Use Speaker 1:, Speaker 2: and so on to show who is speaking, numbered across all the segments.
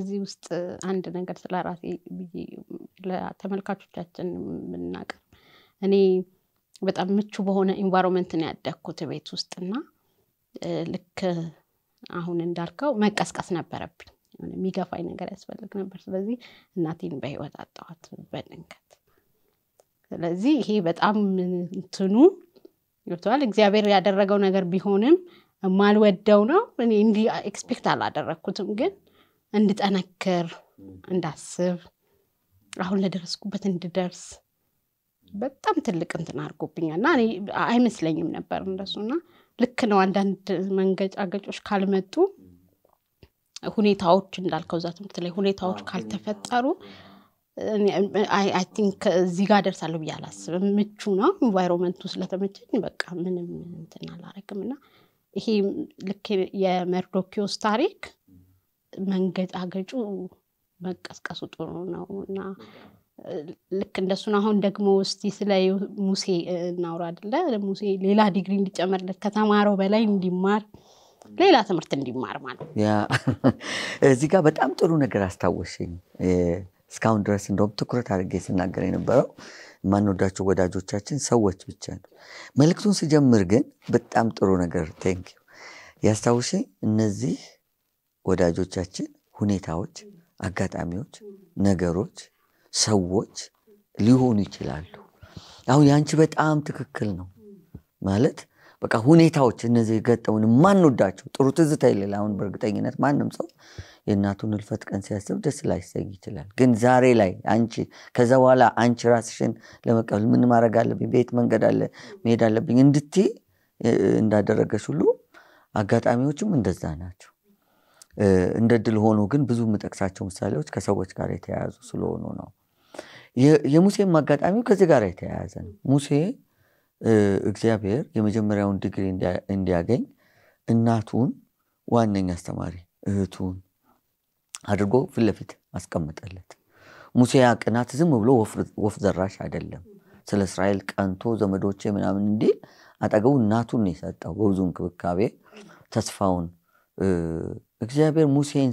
Speaker 1: በዚህ ውስጥ አንድ ነገር ስለ ራሴ ብዬ ለተመልካቾቻችን የምናቀር እኔ በጣም ምቹ በሆነ ኢንቫይሮንመንት ነው ያደግኩት ቤት ውስጥ እና ልክ አሁን እንዳልከው መቀስቀስ ነበረብኝ። የሚገፋኝ ነገር ያስፈልግ ነበር። ስለዚህ እናቴን በህይወት አጣኋት በድንገት። ስለዚህ ይሄ በጣም እንትኑ ገብተዋል። እግዚአብሔር ያደረገው ነገር ቢሆንም የማልወደው ነው። እኔ እንዲህ ኤክስፔክት አላደረግኩትም ግን እንድጠነክር፣ እንዳስብ፣ አሁን ለደረስኩበት እንድደርስ በጣም ትልቅ እንትን አድርጎብኛል ና አይመስለኝም ነበር እንደሱና ልክ ነው። አንዳንድ መንገጫገጮች ካልመጡ ሁኔታዎች እንዳልከው እዛ ትምህርት ላይ ሁኔታዎች ካልተፈጠሩ ቲንክ እዚህ ጋር ደርሳለሁ ብዬ አላስብም። ምቹ ነው ኢንቫይሮንመንቱ ስለተመቸኝ በቃ ምንም እንትን አላረግም እና ይሄ ልክ የመርዶኪዎስ ታሪክ አገጩ መቀስቀሱ ጥሩ ነው እና ልክ እንደሱን አሁን ደግሞ እስቲ ስለ ሙሴ እናውራ ሙሴ ሌላ ዲግሪ እንዲጨመርለት ከተማረው በላይ እንዲማር ሌላ ትምህርት እንዲማር ማለት
Speaker 2: እዚህ ጋር በጣም ጥሩ ነገር አስታወሽኝ እስካሁን ድረስ እንደውም ትኩረት አድርጌ ስናገር የነበረው የማንወዳቸው ወዳጆቻችን ሰዎች ብቻ ነው መልክቱን ስጀምር ግን በጣም ጥሩ ነገር ቴንክ ያስታውሽኝ እነዚህ ወዳጆቻችን ሁኔታዎች፣ አጋጣሚዎች፣ ነገሮች፣ ሰዎች ሊሆኑ ይችላሉ። አሁን የአንቺ በጣም ትክክል ነው ማለት በቃ ሁኔታዎች እነዚህ የገጠሙን ማንወዳቸው ጥሩ ትዝታ የሌለ አሁን በእርግጠኝነት ማንም ሰው የእናቱን እልፈት ቀን ሲያስብ ደስ ላይሰኝ ይችላል። ግን ዛሬ ላይ አንቺ ከዛ በኋላ አንቺ ራስሽን ለመቀበል ምን ማድረግ አለብኝ፣ ቤት መንገድ አለ መሄድ አለብኝ እንድትይ እንዳደረገች ሁሉ አጋጣሚዎችም እንደዛ ናቸው። እንደ ድል ሆኖ ግን ብዙ የምጠቅሳቸው ምሳሌዎች ከሰዎች ጋር የተያያዙ ስለሆኑ ነው። የሙሴም አጋጣሚው ከዚህ ጋር የተያያዘ ነው። ሙሴ እግዚአብሔር የመጀመሪያውን ዲግሪ እንዲያገኝ እናቱን ዋነኛ አስተማሪ እህቱን አድርጎ ፊት ለፊት አስቀምጠለት። ሙሴ ያ ቅናት ዝም ብሎ ወፍ ዘራሽ አይደለም። ስለ እስራኤል ቀንቶ ዘመዶቼ ምናምን እንዲል አጠገቡ እናቱን የሰጠው በብዙ እንክብካቤ ተስፋውን እግዚአብሔር ሙሴን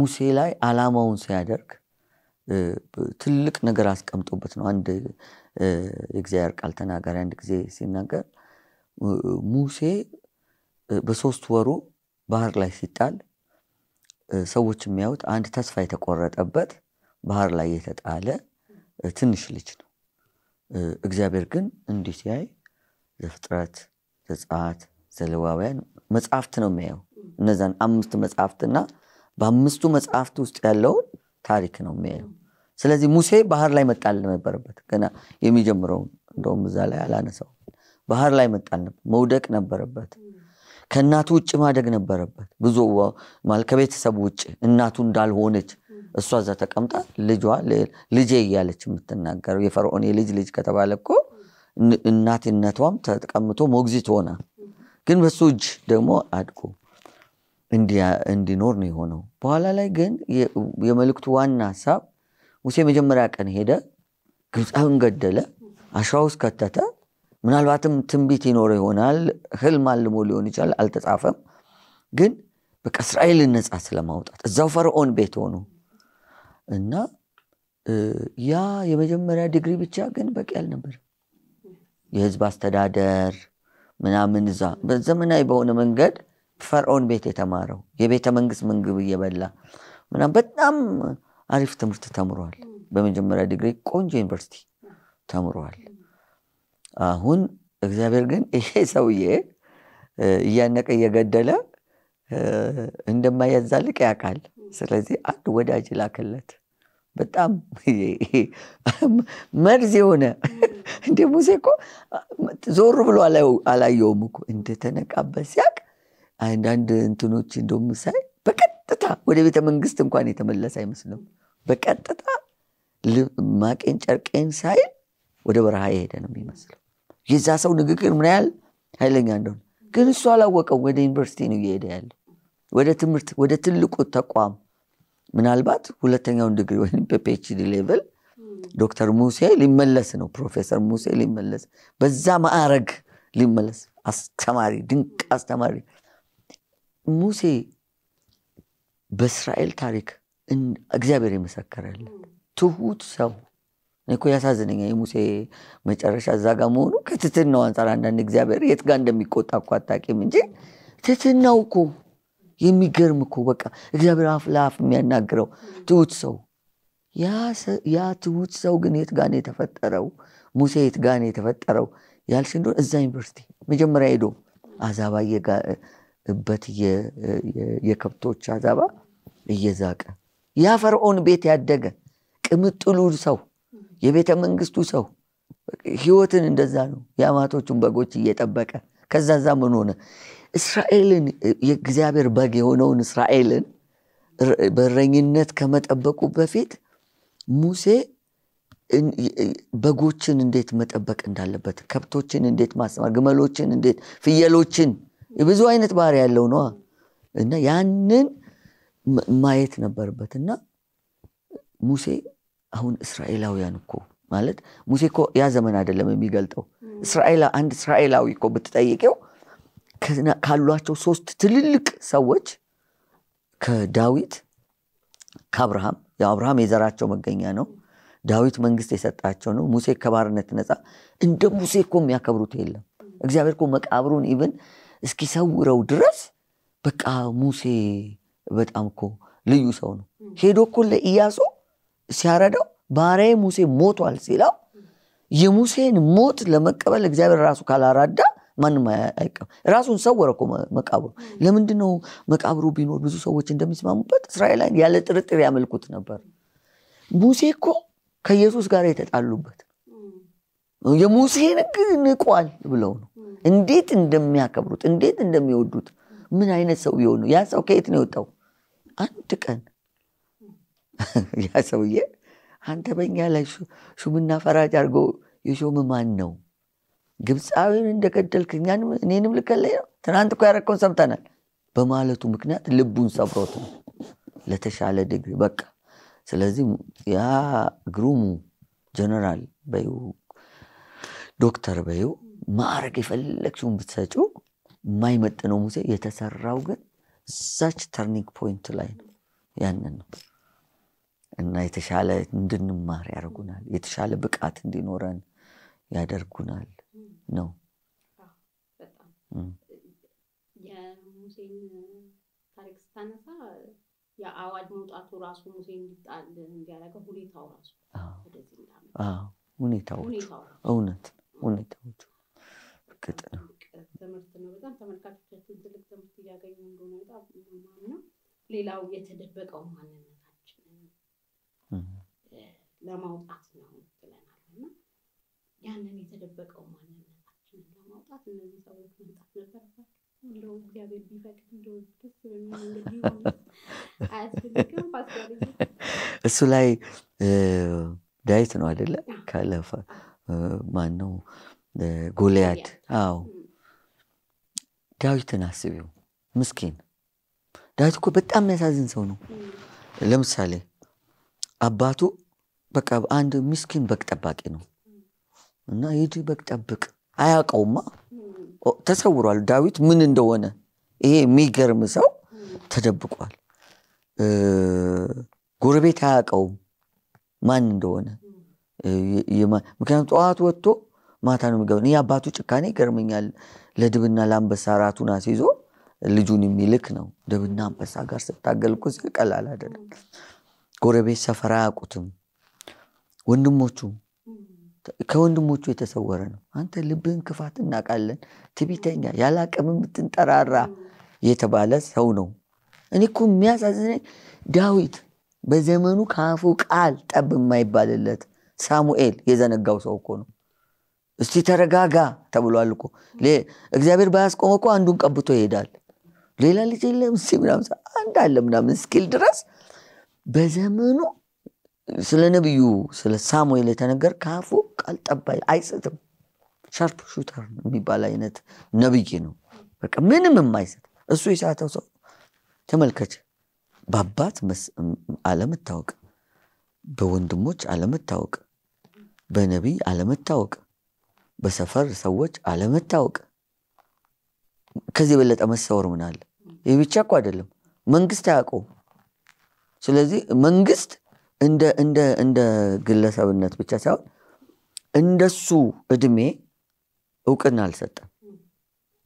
Speaker 2: ሙሴ ላይ አላማውን ሲያደርግ ትልቅ ነገር አስቀምጦበት ነው። አንድ የእግዚአብሔር ቃል ተናጋሪ አንድ ጊዜ ሲናገር ሙሴ በሶስት ወሩ ባህር ላይ ሲጣል ሰዎች የሚያዩት አንድ ተስፋ የተቆረጠበት ባህር ላይ የተጣለ ትንሽ ልጅ ነው። እግዚአብሔር ግን እንዲህ ሲያይ ዘፍጥረት፣ ዘጻት ዘለዋውያን መጽሐፍት ነው የሚያየው። እነዛን አምስት መጽሐፍትና በአምስቱ መጽሐፍት ውስጥ ያለውን ታሪክ ነው የሚያየው። ስለዚህ ሙሴ ባህር ላይ መጣል ነበረበት። ገና የሚጀምረው እንደውም እዛ ላይ አላነሳው። ባህር ላይ መጣል ነበር። መውደቅ ነበረበት። ከእናቱ ውጭ ማደግ ነበረበት። ብዙ ከቤተሰቡ ውጭ እናቱ እንዳልሆነች እሷ እዛ ተቀምጣ ልጇ ልጄ እያለች የምትናገረው የፈርዖን የልጅ ልጅ ከተባለ እኮ እናትነቷም ተቀምጦ ሞግዚት ሆና ግን በሱ እጅ ደግሞ አድጎ እንዲኖር ነው የሆነው። በኋላ ላይ ግን የመልእክቱ ዋና ሀሳብ ሙሴ መጀመሪያ ቀን ሄደ፣ ግብፃዊን ገደለ፣ አሸዋ ውስጥ ከተተ። ምናልባትም ትንቢት ይኖረው ይሆናል፣ ህልም አልሞ ሊሆን ይችላል፣ አልተጻፈም። ግን በቃ እስራኤልን ነፃ ስለማውጣት እዛው ፈርዖን ቤት ሆኑ እና ያ የመጀመሪያ ዲግሪ ብቻ ግን በቂ አልነበር። የህዝብ አስተዳደር ምናምን እዛ በዘመናዊ በሆነ መንገድ ፈርዖን ቤት የተማረው የቤተ መንግስት ምግብ እየበላ ምናም በጣም አሪፍ ትምህርት ተምሯል። በመጀመሪያ ዲግሪ ቆንጆ ዩኒቨርሲቲ ተምሯል። አሁን እግዚአብሔር ግን ይሄ ሰውዬ እያነቀ እየገደለ እንደማያዛልቅ ያውቃል። ስለዚህ አንድ ወዳጅ ላክለት። በጣም መርዝ የሆነ እንደ ሙሴ እኮ ዞር ብሎ አላየውም እኮ እንደተነቃበት ሲያቅ አንዳንድ እንትኖች እንደውም ሳይ በቀጥታ ወደ ቤተ መንግስት እንኳን የተመለሰ አይመስልም። በቀጥታ ማቄን ጨርቄን ሳይል ወደ በረሃ የሄደ ነው የሚመስለው። የዛ ሰው ንግግር ምን ያህል ኃይለኛ እንደሆነ ግን እሱ አላወቀው። ወደ ዩኒቨርሲቲ ነው እየሄደ ያለ ወደ ትምህርት፣ ወደ ትልቁ ተቋም ምናልባት ሁለተኛውን ዲግሪ ወይም በፒኤችዲ ሌቭል ዶክተር ሙሴ ሊመለስ ነው፣ ፕሮፌሰር ሙሴ ሊመለስ በዛ ማዕረግ ሊመለስ አስተማሪ፣ ድንቅ አስተማሪ ሙሴ በእስራኤል ታሪክ እግዚአብሔር የመሰከረለት ትሁት ሰው እኮ ያሳዝነኛ የሙሴ መጨረሻ እዛ ጋር መሆኑ ከትትናው አንጻር አንዳንድ እግዚአብሔር የት ጋር እንደሚቆጣ እኮ አታውቂም እንጂ ትትናው እኮ የሚገርም እኮ በቃ እግዚአብሔር አፍ ለአፍ የሚያናግረው ትሁት ሰው ያ ትሁት ሰው ግን የት ጋር የተፈጠረው? ሙሴ የት ጋር የተፈጠረው ያልሽ እንደሆነ እዛ ዩኒቨርሲቲ መጀመሪያ ሄዶ አዛባ እበት የከብቶች አዛባ እየዛቀ ያ ፈርዖን ቤት ያደገ ቅምጥሉ ሰው የቤተ መንግስቱ ሰው ህይወትን እንደዛ ነው። የአማቶቹን በጎች እየጠበቀ ከዛዛ ምን ሆነ? እስራኤልን የእግዚአብሔር በግ የሆነውን እስራኤልን በረኝነት ከመጠበቁ በፊት ሙሴ በጎችን እንዴት መጠበቅ እንዳለበት፣ ከብቶችን እንዴት ማስተማር፣ ግመሎችን እንዴት፣ ፍየሎችን ብዙ አይነት ባህሪ ያለው ነዋ እና ያንን ማየት ነበርበት እና ሙሴ አሁን እስራኤላውያን እኮ ማለት ሙሴ እኮ ያ ዘመን አይደለም የሚገልጠው። አንድ እስራኤላዊ እኮ ብትጠይቀው ካሏቸው ሶስት ትልልቅ ሰዎች ከዳዊት ከአብርሃም ያው አብርሃም የዘራቸው መገኛ ነው። ዳዊት መንግስት የሰጣቸው ነው። ሙሴ ከባርነት ነፃ። እንደ ሙሴ እኮ የሚያከብሩት የለም። እግዚአብሔር እኮ መቃብሩን ኢብን እስኪሰውረው ድረስ በቃ ሙሴ በጣም እኮ ልዩ ሰው ነው። ሄዶ እኮ ለኢያሱ ሲያረዳው ባሪያዬ ሙሴ ሞቷል ሲለው የሙሴን ሞት ለመቀበል እግዚአብሔር ራሱ ካላራዳ ማንም አይቀም። ራሱን ሰወረ እኮ መቃብሩ። ለምንድነው ነው መቃብሩ ቢኖር ብዙ ሰዎች እንደሚስማሙበት እስራኤላን ያለ ጥርጥር ያመልኩት ነበር። ሙሴ እኮ ከኢየሱስ ጋር የተጣሉበት የሙሴ ንግድ ንቋል ብለው ነው። እንዴት እንደሚያከብሩት እንዴት እንደሚወዱት ምን አይነት ሰው የሆኑ ያ ሰው ከየት ነው የወጣው? አንድ ቀን ያ ሰውዬ አንተ በኛ ላይ ሹምና ፈራጅ አድርጎ የሾም ማን ነው? ግብፃዊን እንደገደልክ እኔንም ልገለኝ ነው ትናንት እኮ ያረከውን ሰምተናል በማለቱ ምክንያት ልቡን ሰብሮት ነው ለተሻለ ድግሪ በቃ ስለዚህ ያ ግሩሙ ጀነራል በዩ ዶክተር በዩ ማዕረግ የፈለግሽውን ብትሰጪው የማይመጥነው ሙሴ የተሰራው ግን እዛች ተርኒንግ ፖይንት ላይ ነው ያንን ነው እና የተሻለ እንድንማር ያደርጉናል የተሻለ ብቃት እንዲኖረን ያደርጉናል ነው።
Speaker 1: የሙሴን ታሪክ ስታነሳ የአዋጅ መውጣቱ ራሱ ሙሴ እንዲጣል እንዲያደርገው ሁኔታው ራሱ ሁኔታዎቹ
Speaker 2: እውነት ሁኔታዎቹ
Speaker 1: እርግጥ ነው። ትምህርት ነው። በጣም ተመልካቾቻችን ትልቅ ትምህርት እያገኙ እንደሆነ በጣም ሌላው የተደበቀው ማንነታችን ለማውጣት ነው ብለናል እና ያንን የተደበቀው ማንነት ሰዎችን ለማውጣት እነዚህ ሰዎች መምጣት ነበረባቸው። እንደው እግዚአብሔር ቢፈቅድ እንደው ደስ በሚል እንግዲህ
Speaker 2: አያስፈልግም። ፓስተር እሱ ላይ ዳዊት ነው አደለ? ካለፈ ማን ነው ጎልያድ? አዎ ዳዊትን አስቢው። ምስኪን ዳዊት እኮ በጣም የሚያሳዝን ሰው ነው። ለምሳሌ አባቱ በቃ አንድ ምስኪን በግ ጠባቂ ነው እና ሂድ በግ ጠብቅ አያውቀውማ፣ ተሰውሯል። ዳዊት ምን እንደሆነ ይሄ የሚገርም ሰው ተደብቋል። ጎረቤት አያውቀውም ማን እንደሆነ። ምክንያቱም ጠዋት ወጥቶ ማታ ነው የሚገባ። የአባቱ አባቱ ጭካኔ ይገርመኛል። ለድብና ለአንበሳ ራቱን አስይዞ ልጁን የሚልክ ነው። ድብና አንበሳ ጋር ስታገልኩ ቀላል አይደለም። ጎረቤት ሰፈር አያውቁትም ወንድሞቹ ከወንድሞቹ የተሰወረ ነው። አንተ ልብህን ክፋት እናውቃለን፣ ትቢተኛ፣ ያለ አቅም የምትንጠራራ የተባለ ሰው ነው። እኔ እኮ የሚያሳዝነኝ ዳዊት በዘመኑ ከአፉ ቃል ጠብ የማይባልለት ሳሙኤል የዘነጋው ሰው እኮ ነው። እስቲ ተረጋጋ ተብሏል እኮ። እግዚአብሔር ባያስቆመ እኮ አንዱን ቀብቶ ይሄዳል። ሌላ ልጅ የለም ምናምን አንድ አለ ምናምን እስኪል ድረስ በዘመኑ ስለ ነቢዩ ስለ ሳሙኤል የተነገር ከአፉ ቃል ጠባይ አይሰጥም። ሻርፕ ሹተር የሚባል አይነት ነብይ ነው። በቃ ምንም የማይሰጥ እሱ የሳተው ሰው ተመልከች። በአባት አለመታወቅ፣ በወንድሞች አለመታወቅ፣ በነቢይ አለመታወቅ፣ በሰፈር ሰዎች አለመታወቅ። ከዚህ የበለጠ መሰወር ምን አለ? ይህ ብቻ እኮ አይደለም፣ መንግስት አያውቀው። ስለዚህ መንግስት እንደ እንደ እንደ ግለሰብነት ብቻ ሳይሆን እንደሱ እድሜ እውቅና አልሰጠም።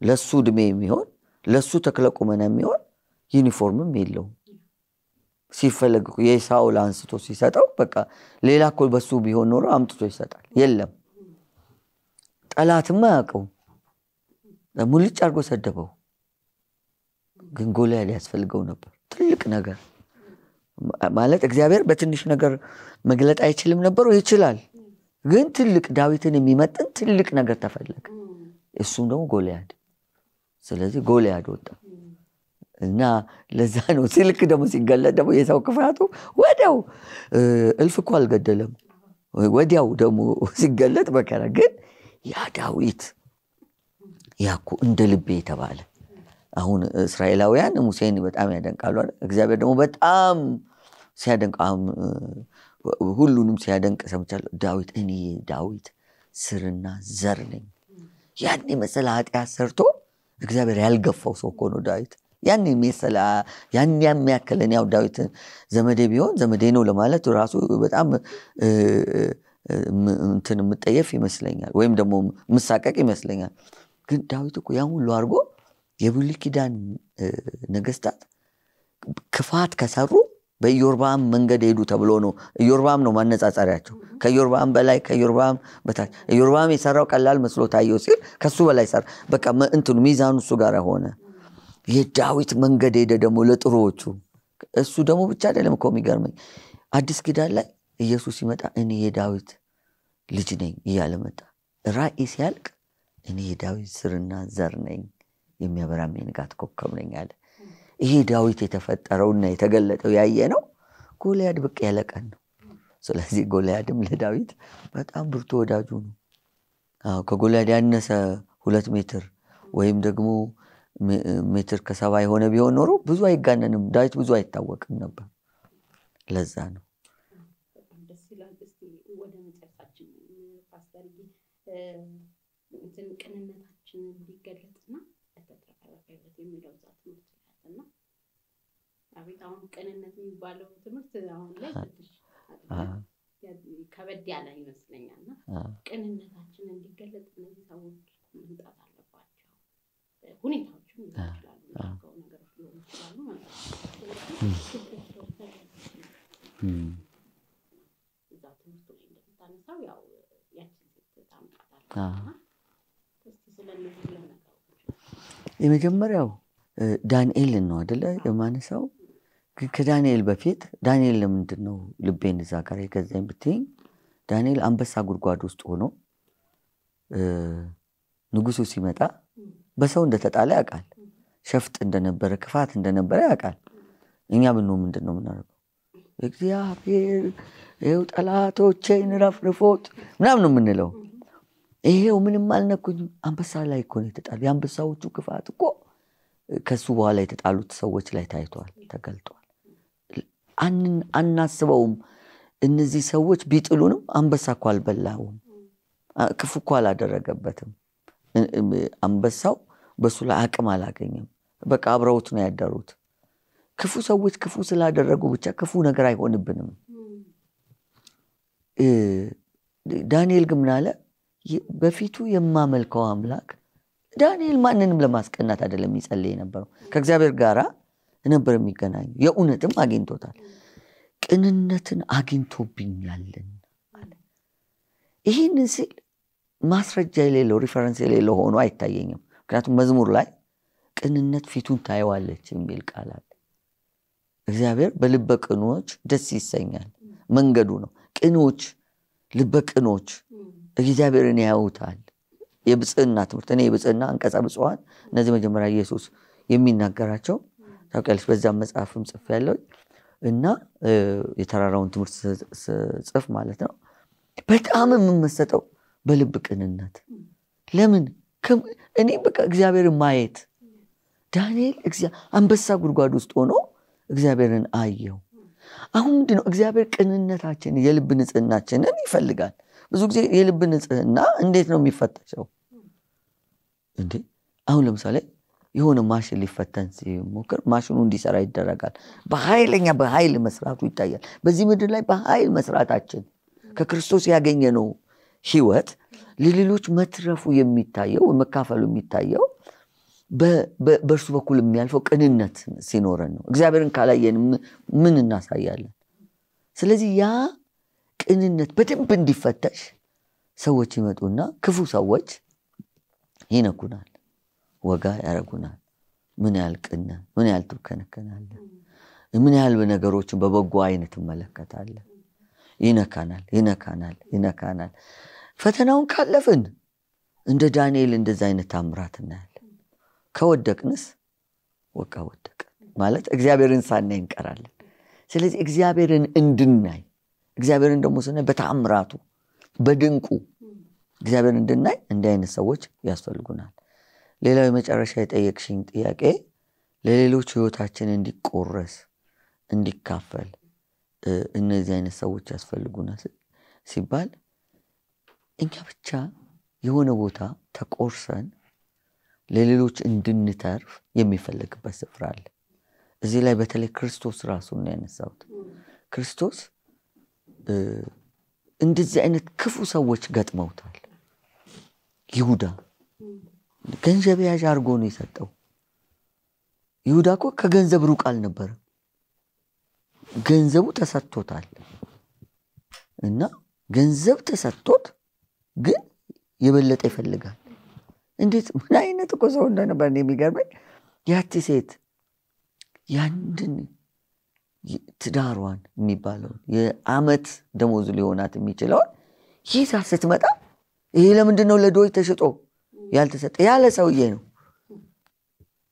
Speaker 2: ለሱ እድሜ የሚሆን ለሱ ተክለቁመና የሚሆን ዩኒፎርምም የለውም። ሲፈለግ የሳውል አንስቶ ሲሰጠው በቃ ሌላ እኮ በሱ ቢሆን ኖሮ አምጥቶ ይሰጣል። የለም ጠላትም አያውቀው። ሙልጭ አድርጎ ሰደበው። ግን ጎልያድ ያስፈልገው ነበር ትልቅ ነገር ማለት እግዚአብሔር በትንሽ ነገር መግለጥ አይችልም ነበሩ? ይችላል። ግን ትልቅ ዳዊትን የሚመጥን ትልቅ ነገር ተፈለገ። እሱም ደግሞ ጎልያድ። ስለዚህ ጎልያድ ወጣ እና ለዛ ነው ሲልክ ደግሞ ሲገለጥ ደግሞ የሰው ክፋቱ ወዲያው እልፍ እኮ አልገደለም። ወዲያው ደግሞ ሲገለጥ መከራ። ግን ያ ዳዊት ያኩ እንደ ልቤ የተባለ አሁን እስራኤላውያን ሙሴን በጣም ያደንቃሉ። እግዚአብሔር ደግሞ በጣም ሲያደንቅ አሁን ሁሉንም ሲያደንቅ ሰምቻለሁ። ዳዊት እኔ ዳዊት ስርና ዘር ነኝ። ያን የመሰለ ኃጢአት ሰርቶ እግዚአብሔር ያልገፋው ሰው እኮ ነው ዳዊት። ያን የመሰለ ያን የሚያክል ያው ዳዊት ዘመዴ ቢሆን ዘመዴ ነው ለማለት ራሱ በጣም እንትን የምጠየፍ ይመስለኛል፣ ወይም ደግሞ ምሳቀቅ ይመስለኛል። ግን ዳዊት እኮ ያን ሁሉ አድርጎ የብሉይ ኪዳን ነገስታት ክፋት ከሰሩ በኢዮርባም መንገድ ሄዱ ተብሎ ነው። ኢዮርባም ነው ማነጻጸሪያቸው። ከኢዮርባም በላይ ከኢዮርባም በታች። ኢዮርባም የሰራው ቀላል መስሎ ታየው ሲል ከሱ በላይ ሰራ። በቃ እንትኑ ሚዛኑ እሱ ጋር ሆነ። የዳዊት መንገድ ሄደ ደግሞ ለጥሩዎቹ። እሱ ደግሞ ብቻ አይደለም እኮ የሚገርመኝ አዲስ ኪዳን ላይ ኢየሱስ ሲመጣ እኔ የዳዊት ልጅ ነኝ እያለ መጣ። ራእይ ሲያልቅ እኔ የዳዊት ስርና ዘር ነኝ የሚያበራም የንጋት ኮከብ ነኝ አለ። ይሄ ዳዊት የተፈጠረውና የተገለጠው ያየ ነው። ጎልያድ ብቅ ያለ ቀን ነው። ስለዚህ ጎልያድም ለዳዊት በጣም ብርቱ ወዳጁ ነው። ከጎልያድ ያነሰ ሁለት ሜትር ወይም ደግሞ ሜትር ከሰባ የሆነ ቢሆን ኖሮ ብዙ አይጋነንም፣ ዳዊት ብዙ አይታወቅም ነበር። ለዛ ነው
Speaker 1: ቅንነታችን እንዲገለጥና ለተትረፈረፈ ህይወት የሚለው እዛ ትምህርት ይላል እና አቤት አሁን ቅንነት የሚባለው ትምህርት አሁን ላይ ትንሽ ከበድ ያለ ይመስለኛል እና ቅንነታችን እንዲገለጥ እነዚህ ሰዎች መምጣት አለባቸው። ሁኔታዎችም ይችላሉ፣ ነገሮች ሊሆኑ ይችላሉ ማለት ነው። እዛ ላይ እንደምታነሳው ያው ያችን
Speaker 2: ሴት ስለነዚህ የመጀመሪያው ዳንኤልን ነው አደለ የማነሳው። ከዳንኤል በፊት ዳንኤል ለምንድን ነው ልቤን እዛ ጋር የገዛኝ ብትኝ ዳንኤል አንበሳ ጉድጓድ ውስጥ ሆኖ ንጉሱ ሲመጣ በሰው እንደተጣለ ያውቃል። ሸፍጥ እንደነበረ፣ ክፋት እንደነበረ ያውቃል። እኛ ብኖ ምንድን ነው ምናደርገው? እግዚአብሔር ይኸው ጠላቶቼን ረፍርፎት ምናምን ነው የምንለው። ይሄው ምንም አልነኩኝም። አንበሳ ላይ እኮ ነው የተጣሉ። የአንበሳዎቹ ክፋት እኮ ከሱ በኋላ የተጣሉት ሰዎች ላይ ታይተዋል ተገልጠዋል አናስበውም። እነዚህ ሰዎች ቢጥሉንም አንበሳ እኮ አልበላውም፣ ክፉ እኳ አላደረገበትም። አንበሳው በሱ ላይ አቅም አላገኘም። በቃ አብረውት ነው ያደሩት። ክፉ ሰዎች ክፉ ስላደረጉ ብቻ ክፉ ነገር አይሆንብንም። ዳንኤል ግምናለ አለ? በፊቱ የማመልከው አምላክ ዳንኤል ማንንም ለማስቀናት አይደለም የሚጸልይ የነበረው ከእግዚአብሔር ጋር ነበር የሚገናኙ የእውነትም አግኝቶታል ቅንነትን አግኝቶብኛልን ይህንን ሲል ማስረጃ የሌለው ሪፈረንስ የሌለው ሆኖ አይታየኝም ምክንያቱም መዝሙር ላይ ቅንነት ፊቱን ታየዋለች የሚል ቃላል እግዚአብሔር በልበ ቅኖች ደስ ይሰኛል መንገዱ ነው ቅኖች ልበ ቅኖች እግዚአብሔርን ያዩታል። የብፅዕና ትምህርት እኔ የብፅዕና አንቀጸ ብፅዋን እነዚህ መጀመሪያ ኢየሱስ የሚናገራቸው ታውቂያለሽ። በዛም መጽሐፍም ጽፍ ያለው እና የተራራውን ትምህርት ጽፍ ማለት ነው። በጣም የምመሰጠው በልብ ቅንነት ለምን እኔ በቃ እግዚአብሔርን ማየት ዳንኤል አንበሳ ጉድጓድ ውስጥ ሆኖ እግዚአብሔርን አየው። አሁን ምንድነው እግዚአብሔር ቅንነታችን የልብ ንጽህናችንን ይፈልጋል። ብዙ ጊዜ የልብ ንጽህና እንዴት ነው የሚፈተሸው? እንዴ አሁን ለምሳሌ የሆነ ማሽን ሊፈተን ሲሞክር ማሽኑ እንዲሰራ ይደረጋል። በኃይለኛ በኃይል መስራቱ ይታያል። በዚህ ምድር ላይ በኃይል መስራታችን ከክርስቶስ ያገኘ ነው ህይወት ለሌሎች መትረፉ የሚታየው መካፈሉ የሚታየው በእርሱ በኩል የሚያልፈው ቅንነት ሲኖረን ነው። እግዚአብሔርን ካላየን ምን እናሳያለን? ስለዚህ ያ ቅንነት በደንብ እንዲፈተሽ ሰዎች ይመጡና ክፉ ሰዎች ይነኩናል፣ ወጋ ያረጉናል። ምን ያህል ቅነ፣ ምን ያህል ትከነከናለ፣ ምን ያህል ነገሮችን በበጎ አይነት ትመለከታለ። ይነካናል፣ ይነካናል፣ ይነካናል። ፈተናውን ካለፍን እንደ ዳንኤል እንደዛ አይነት ታምራት እናያለን። ከወደቅንስ ወቃ ወደቅን ማለት እግዚአብሔርን ሳናይ እንቀራለን። ስለዚህ እግዚአብሔርን እንድናይ እግዚአብሔርን ደግሞ ስናይ በታምራቱ በድንቁ እግዚአብሔር እንድናይ እንዲህ አይነት ሰዎች ያስፈልጉናል። ሌላው የመጨረሻ የጠየቅሽኝ ጥያቄ ለሌሎች ህይወታችን እንዲቆረስ እንዲካፈል እነዚህ አይነት ሰዎች ያስፈልጉናል ሲባል እኛ ብቻ የሆነ ቦታ ተቆርሰን ለሌሎች እንድንተርፍ የሚፈለግበት ስፍራ አለ። እዚህ ላይ በተለይ ክርስቶስ ራሱ ነው ክርስቶስ እንደዚህ አይነት ክፉ ሰዎች ገጥመውታል። ይሁዳ ገንዘብ ያዥ አርጎ ነው የሰጠው። ይሁዳ እኮ ከገንዘብ ሩቅ አልነበረ ገንዘቡ ተሰጥቶታል እና ገንዘብ ተሰጥቶት ግን የበለጠ ይፈልጋል። እንዴት ምን አይነት እኮ ሰው እንደነበር የሚገርመኝ ያቺ ሴት ያንድን ትዳሯን የሚባለውን የአመት ደሞዙ ሊሆናት የሚችለውን ይዛ ስትመጣ ይሄ ለምንድን ነው ለዶይ ተሽጦ ያልተሰጠ ያለ ሰውዬ ነው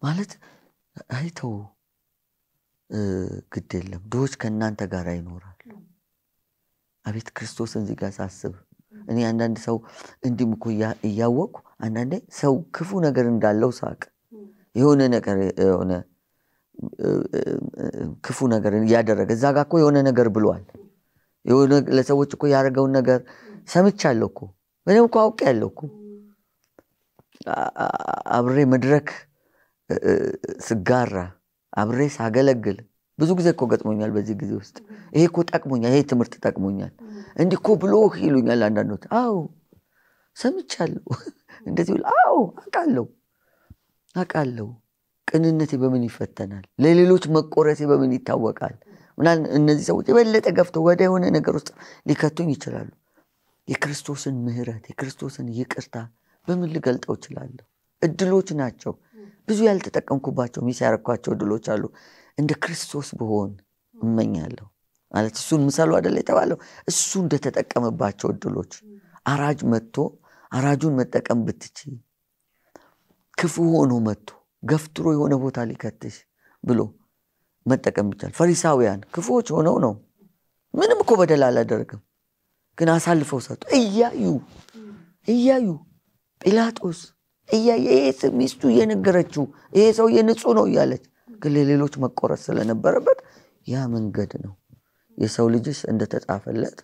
Speaker 2: ማለት አይተው ግድ የለም ድሆች ከእናንተ ጋር ይኖራሉ። አቤት ክርስቶስን እዚህ ጋር ሳስብ እኔ አንዳንድ ሰው እንዲም እኮ እያወቅኩ አንዳንዴ ሰው ክፉ ነገር እንዳለው ሳቅ የሆነ ነገር የሆነ ክፉ ነገር እያደረገ እዛ ጋ እኮ የሆነ ነገር ብሏል። ለሰዎች እኮ ያደረገውን ነገር ሰምቻለሁ እኮ በደምብ እኮ አውቄያለሁ እኮ አብሬ መድረክ ስጋራ አብሬ ሳገለግል ብዙ ጊዜ እኮ ገጥሞኛል። በዚህ ጊዜ ውስጥ ይሄ እኮ ጠቅሞኛል፣ ይሄ ትምህርት ጠቅሞኛል፣ እንዲህ እኮ ብሎ ይሉኛል አንዳንዶች። አዎ ሰምቻለሁ፣ እንደዚህ አዎ አውቃለሁ አውቃለሁ ቅንነቴ በምን ይፈተናል? ለሌሎች መቆረቴ በምን ይታወቃል? ምናምን እነዚህ ሰዎች የበለጠ ገፍተው ወደ የሆነ ነገር ውስጥ ሊከቱኝ ይችላሉ። የክርስቶስን ምሕረት የክርስቶስን ይቅርታ በምን ልገልጠው እችላለሁ? እድሎች ናቸው። ብዙ ያልተጠቀምኩባቸው ሚስ ያረግኳቸው እድሎች አሉ። እንደ ክርስቶስ ብሆን እመኛለሁ ማለት እሱን ምሳሉ አደለ የተባለው እሱ እንደተጠቀመባቸው እድሎች አራጅ መጥቶ አራጁን መጠቀም ብትችል ክፉ ሆኖ መጥቶ ገፍትሮ የሆነ ቦታ ሊከትሽ ብሎ መጠቀም ይቻል። ፈሪሳውያን ክፉዎች ሆነው ነው። ምንም እኮ በደል አላደረግም፣ ግን አሳልፈው ሰጡ። እያዩ እያዩ ጲላጦስ እያየ ይሄ ሚስቱ እየነገረችው ይሄ ሰውዬ ንጹህ ነው እያለች፣ ግን ለሌሎች መቆረጥ ስለነበረበት ያ መንገድ ነው። የሰው ልጅስ እንደተጻፈለት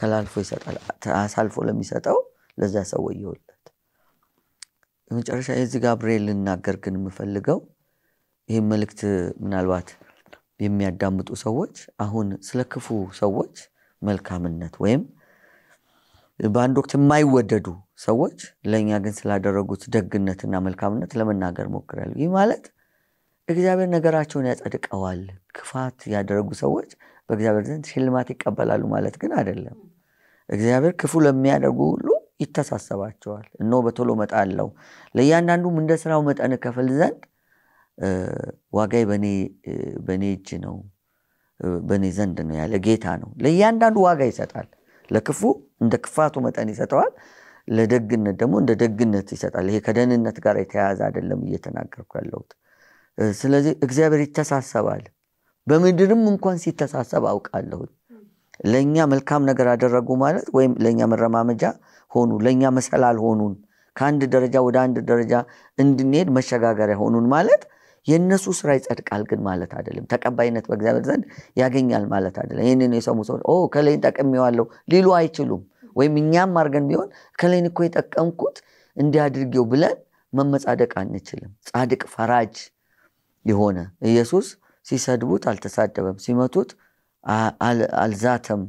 Speaker 2: ተላልፎ ይሰጣል። አሳልፎ ለሚሰጠው ለዛ ሰው ይሆል መጨረሻ የዚህ ጋብርኤል ልናገር ግን የምፈልገው ይህ መልእክት ምናልባት የሚያዳምጡ ሰዎች አሁን ስለ ክፉ ሰዎች መልካምነት ወይም በአንድ ወቅት የማይወደዱ ሰዎች ለእኛ ግን ስላደረጉት ደግነትና መልካምነት ለመናገር ሞክራሉ። ይህ ማለት እግዚአብሔር ነገራቸውን ያጸድቀዋል። ክፋት ያደረጉ ሰዎች በእግዚአብሔር ዘንድ ሽልማት ይቀበላሉ ማለት ግን አይደለም። እግዚአብሔር ክፉ ለሚያደርጉ ሁሉ ይተሳሰባቸዋል። እነሆ በቶሎ እመጣለሁ፣ ለእያንዳንዱም እንደ ስራው መጠን እከፍል ዘንድ ዋጋይ በእኔ እጅ ነው፣ በእኔ ዘንድ ነው ያለ ጌታ ነው። ለእያንዳንዱ ዋጋ ይሰጣል። ለክፉ እንደ ክፋቱ መጠን ይሰጠዋል፣ ለደግነት ደግሞ እንደ ደግነት ይሰጣል። ይሄ ከደህንነት ጋር የተያያዘ አይደለም እየተናገርኩ ያለሁት። ስለዚህ እግዚአብሔር ይተሳሰባል። በምድርም እንኳን ሲተሳሰብ አውቃለሁ። ለእኛ መልካም ነገር አደረጉ ማለት ወይም ለእኛ መረማመጃ ሆኑ፣ ለእኛ መሰላል ሆኑን፣ ከአንድ ደረጃ ወደ አንድ ደረጃ እንድንሄድ መሸጋገሪያ ሆኑን ማለት የእነሱ ስራ ይጸድቃል ግን ማለት አይደለም። ተቀባይነት በእግዚአብሔር ዘንድ ያገኛል ማለት አይደለም። ይህንን የሰሙ ሰው ከላይን ጠቅሜዋለሁ ሊሉ አይችሉም። ወይም እኛም አርገን ቢሆን ከላይን እኮ የጠቀምኩት እንዲያድርጌው ብለን መመጻደቅ አንችልም። ጻድቅ ፈራጅ የሆነ ኢየሱስ ሲሰድቡት አልተሳደበም፣ ሲመቱት አልዛተም።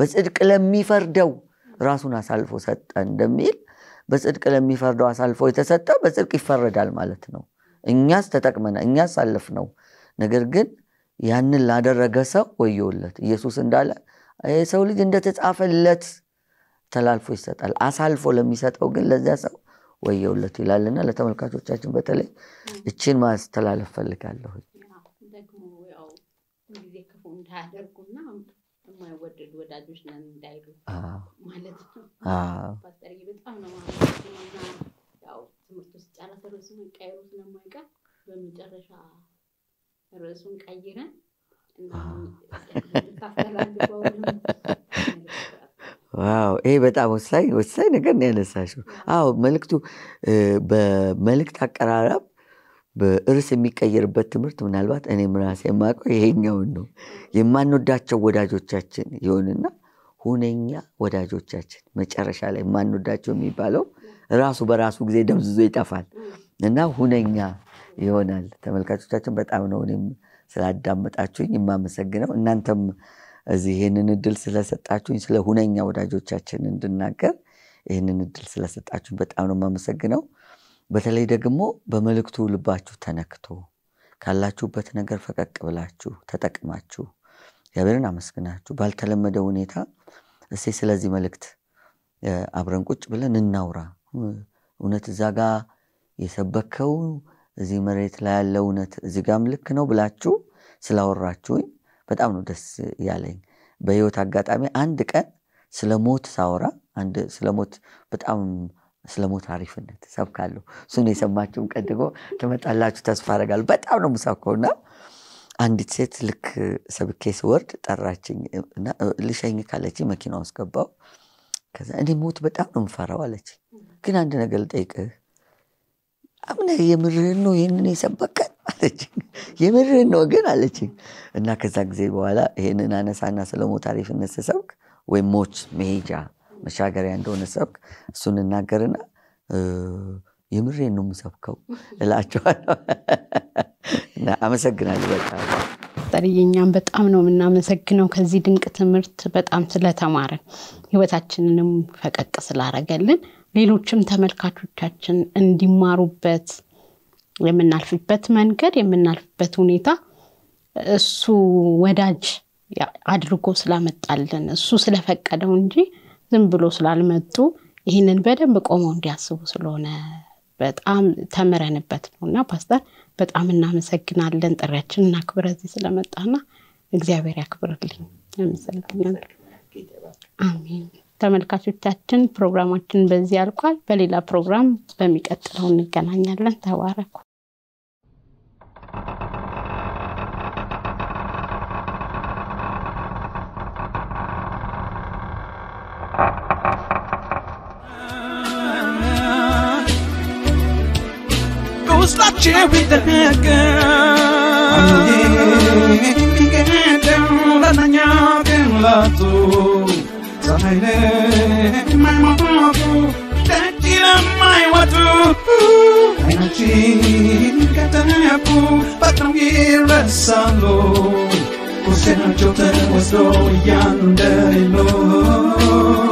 Speaker 2: በጽድቅ ለሚፈርደው ራሱን አሳልፎ ሰጠ እንደሚል በጽድቅ ለሚፈርደው አሳልፎ የተሰጠ በጽድቅ ይፈረዳል ማለት ነው። እኛስ ተጠቅመን እኛ አሳልፍ ነው። ነገር ግን ያንን ላደረገ ሰው ወየውለት። ኢየሱስ እንዳለ የሰው ልጅ እንደተጻፈለት ተላልፎ ይሰጣል። አሳልፎ ለሚሰጠው ግን ለዚያ ሰው ወየውለት ይላልና ለተመልካቾቻችን በተለይ እችን ማስተላለፍ ፈልጋለሁ።
Speaker 1: የማይወደዱ ወዳጆች ነን እንዳይሉ ማለት ነው። ፓስተር በጣም ነው ማለትና ያው ትምህርት ውስጥ ጨረሰ ርዕሱ መቀየሩ ስለማይቀር በመጨረሻ ርዕሱን ቀይረን
Speaker 2: ዋው ይሄ በጣም ወሳኝ ወሳኝ ነገር ነው ያነሳሽው። አዎ መልክቱ በመልእክት አቀራረብ በእርስ የሚቀየርበት ትምህርት ምናልባት እኔም ራሴ የማውቀው ይሄኛውን ነው። የማንወዳቸው ወዳጆቻችን ይሆንና ሁነኛ ወዳጆቻችን መጨረሻ ላይ የማንወዳቸው የሚባለው ራሱ በራሱ ጊዜ ደብዝዞ ይጠፋል እና ሁነኛ ይሆናል። ተመልካቾቻችን በጣም ነው እኔም ስላዳመጣችሁኝ የማመሰግነው እናንተም እዚህ ይህንን እድል ስለሰጣችሁኝ ስለ ሁነኛ ወዳጆቻችን እንድናገር ይህንን እድል ስለሰጣችሁኝ በጣም ነው የማመሰግነው። በተለይ ደግሞ በመልእክቱ ልባችሁ ተነክቶ ካላችሁበት ነገር ፈቀቅ ብላችሁ ተጠቅማችሁ እግዚአብሔርን አመስግናችሁ ባልተለመደ ሁኔታ እሴ ስለዚህ መልእክት አብረን ቁጭ ብለን እናውራ። እውነት እዛ ጋ የሰበከው እዚህ መሬት ላይ ያለ እውነት እዚህ ጋም ልክ ነው ብላችሁ ስላወራችሁኝ በጣም ነው ደስ ያለኝ። በህይወት አጋጣሚ አንድ ቀን ስለ ሞት ሳወራ ስለ ሞት በጣም ስለ ሞት አሪፍነት ሰብካለሁ። እሱን የሰማችሁም ቀን ደግሞ ትመጣላችሁ ተስፋ አደርጋለሁ። በጣም ነው የምሰብከው እና አንዲት ሴት ልክ ሰብኬ ስወርድ ጠራችኝ እና ልሸኝ ካለች መኪና ውስጥ ከዛ እኔ ሞት በጣም ነው የምፈራው አለች። ግን አንድ ነገር ልጠይቅህ፣ አምነህ የምርህን ነው ይህንን የሰበከን አለች። የምርህን ነው ግን አለች። እና ከዛ ጊዜ በኋላ ይህንን አነሳና ስለ ሞት አሪፍነት ስሰብክ ወይም ሞት መሄጃ መሻገሪያ እንደሆነ ሰብክ እሱን እናገርና የምሬ ነው የምሰብከው እላቸዋለሁ። አመሰግናለሁ በጣም
Speaker 1: ጠርየኛም በጣም ነው የምናመሰግነው ከዚህ ድንቅ ትምህርት በጣም ስለተማረን ህይወታችንንም ፈቀቅ ስላረገልን ሌሎችም ተመልካቾቻችን እንዲማሩበት የምናልፍበት መንገድ የምናልፍበት ሁኔታ እሱ ወዳጅ አድርጎ ስላመጣልን እሱ ስለፈቀደው እንጂ ዝም ብሎ ስላልመጡ ይህንን በደንብ ቆመው እንዲያስቡ ስለሆነ በጣም ተምረንበት ነው እና ፓስተር በጣም እናመሰግናለን። ጥሪያችን እናክብር እዚህ ስለመጣና እግዚአብሔር ያክብርልኝ። አመሰግናለሁ። አሜን። ተመልካቾቻችን ፕሮግራማችን በዚህ ያልቋል በሌላ ፕሮግራም በሚቀጥለው እንገናኛለን። ተባረኩ። was like Jerry the Hacker. Miguel là na nhau tiếng là tu Giờ này nè mai mong tu Đã chỉ là mai hoa tu Anh là chi Cả ta pu Bắt trong ghi ra xa lô Cô sẽ cho ta qua sâu Yang đời lô